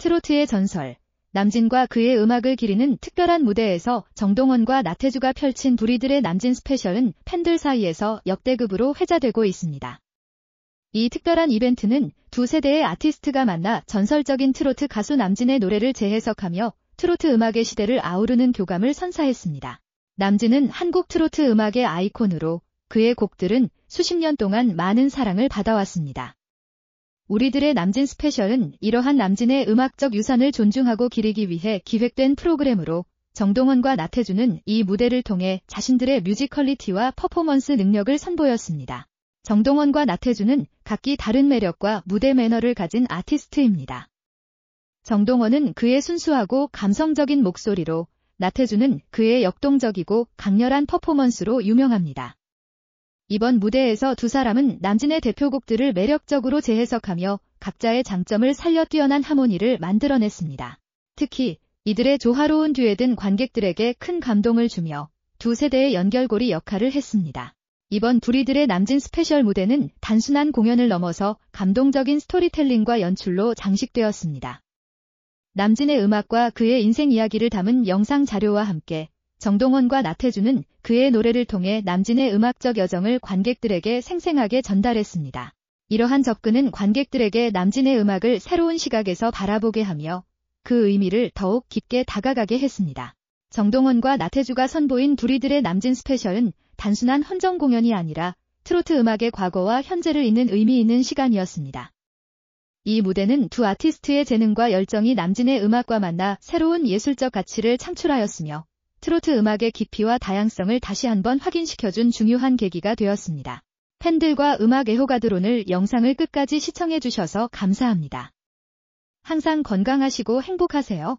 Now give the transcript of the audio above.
트로트의 전설, 남진과 그의 음악을 기리는 특별한 무대에서 정동원과 나태주가 펼친 우리들의 남진 스페셜은 팬들 사이에서 역대급으로 회자되고 있습니다. 이 특별한 이벤트는 두 세대의 아티스트가 만나 전설적인 트로트 가수 남진의 노래를 재해석하며 트로트 음악의 시대를 아우르는 교감을 선사했습니다. 남진은 한국 트로트 음악의 아이콘으로 그의 곡들은 수십 년 동안 많은 사랑을 받아왔습니다. 우리들의 남진 스페셜은 이러한 남진의 음악적 유산을 존중하고 기리기 위해 기획된 프로그램으로 정동원과 나태주는 이 무대를 통해 자신들의 뮤지컬리티와 퍼포먼스 능력을 선보였습니다. 정동원과 나태주는 각기 다른 매력과 무대 매너를 가진 아티스트입니다. 정동원은 그의 순수하고 감성적인 목소리로 나태주는 그의 역동적이고 강렬한 퍼포먼스로 유명합니다. 이번 무대에서 두 사람은 남진의 대표곡들을 매력적으로 재해석하며 각자의 장점을 살려 뛰어난 하모니를 만들어냈습니다. 특히 이들의 조화로운 듀엣은 관객들에게 큰 감동을 주며 두 세대의 연결고리 역할을 했습니다. 이번 둘이들의 남진 스페셜 무대는 단순한 공연을 넘어서 감동적인 스토리텔링과 연출로 장식되었습니다. 남진의 음악과 그의 인생 이야기를 담은 영상 자료와 함께 정동원과 나태주는 그의 노래를 통해 남진의 음악적 여정을 관객들에게 생생하게 전달했습니다. 이러한 접근은 관객들에게 남진의 음악을 새로운 시각에서 바라보게 하며 그 의미를 더욱 깊게 다가가게 했습니다. 정동원과 나태주가 선보인 둘이들의 남진 스페셜은 단순한 헌정 공연이 아니라 트로트 음악의 과거와 현재를 잇는 의미 있는 시간이었습니다. 이 무대는 두 아티스트의 재능과 열정이 남진의 음악과 만나 새로운 예술적 가치를 창출하였으며 트로트 음악의 깊이와 다양성을 다시 한번 확인시켜준 중요한 계기가 되었습니다. 팬들과 음악 애호가들 오늘 영상을 끝까지 시청해주셔서 감사합니다. 항상 건강하시고 행복하세요.